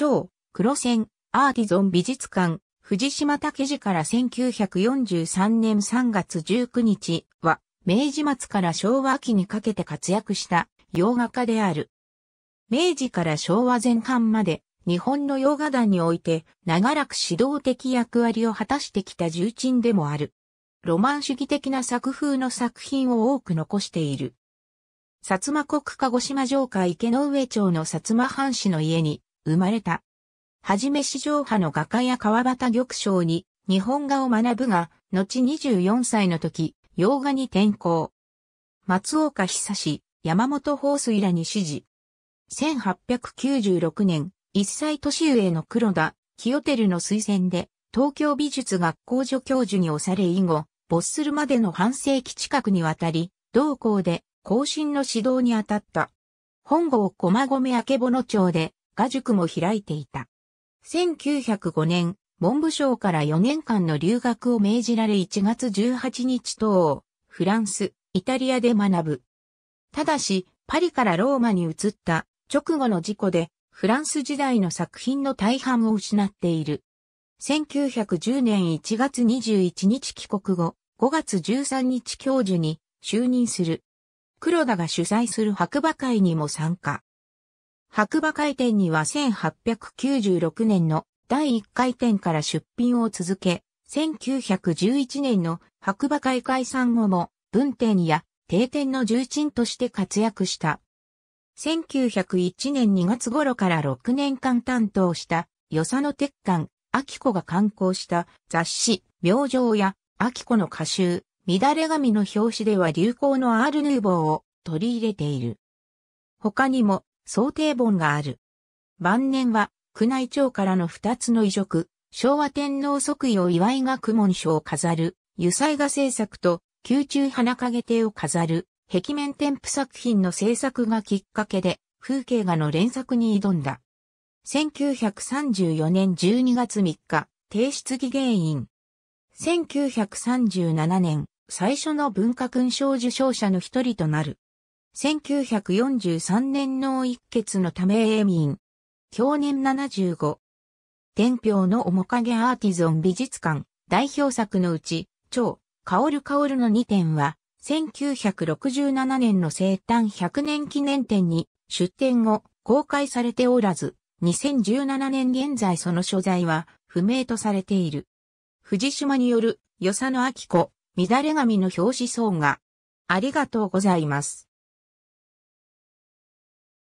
超、黒線、アーティゾン美術館、藤島武寺から1943年3月19日は、明治末から昭和期にかけて活躍した洋画家である。明治から昭和前半まで、日本の洋画団において、長らく指導的役割を果たしてきた重鎮でもある。ロマン主義的な作風の作品を多く残している。薩摩国鹿児島城下池上町の薩摩藩士の家に生まれた。はじめ史上派の画家や川端玉章に日本画を学ぶが、後24歳の時、洋画に転向。松岡久志、山本法水らに指示。1896年、一歳年上の黒田、清照の推薦で、東京美術学校助教授に押され以後、没するまでの半世紀近くにわたり、同校で後進の指導に当たった。本郷駒込明けぼの町で科塾も開いていた。1905年、文部省から4年間の留学を命じられ1月18日等、フランス、イタリアで学ぶ。ただし、パリからローマに移った直後の事故で、フランス時代の作品の大半を失っている。1910年1月21日帰国後、5月13日教授に就任する。黒田が主催する白馬会にも参加。白馬会店には1896年の第1回店から出品を続け、1911年の白馬会解散後も文店や定点の重鎮として活躍した。1901年2月頃から6年間担当した与謝野鉄管、秋子が刊行した雑誌、明星や秋子の歌集、乱れ髪の表紙では流行のアールヌーボーを取り入れている。他にも想定本がある。晩年は、宮内庁からの二つの遺嘱、昭和天皇即位を祝い学問書を飾る、油彩画制作と、宮中花影亭を飾る、壁面添付作品の制作がきっかけで、風景画の連作に挑んだ。1934年12月3日、提出議原員。1937年、最初の文化勲章受章者の一人となる。1943年脳一血のため永民。去年75。天平の面影アーティゾン美術館代表作のうち、超、薫薫の2点は、1967年の生誕100年記念展に出展後公開されておらず、2017年現在その所在は不明とされている。藤島による、与謝野明子、乱れ髪の表紙層が、ありがとうございます。